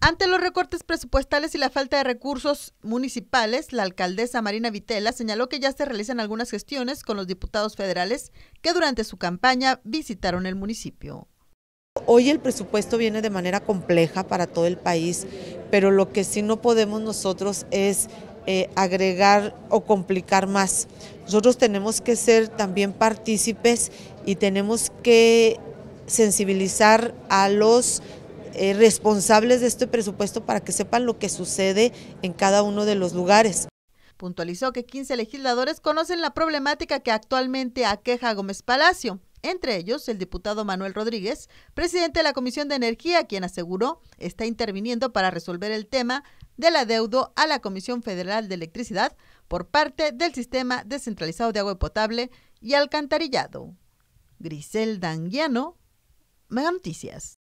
Ante los recortes presupuestales y la falta de recursos municipales, la alcaldesa Marina Vitela señaló que ya se realizan algunas gestiones con los diputados federales que durante su campaña visitaron el municipio. Hoy el presupuesto viene de manera compleja para todo el país, pero lo que sí no podemos nosotros es eh, agregar o complicar más. Nosotros tenemos que ser también partícipes y tenemos que sensibilizar a los eh, responsables de este presupuesto para que sepan lo que sucede en cada uno de los lugares. Puntualizó que 15 legisladores conocen la problemática que actualmente aqueja Gómez Palacio, entre ellos el diputado Manuel Rodríguez, presidente de la Comisión de Energía, quien aseguró está interviniendo para resolver el tema del adeudo a la Comisión Federal de Electricidad por parte del Sistema Descentralizado de Agua Potable y Alcantarillado. Grisel Danguiano, Mega Noticias.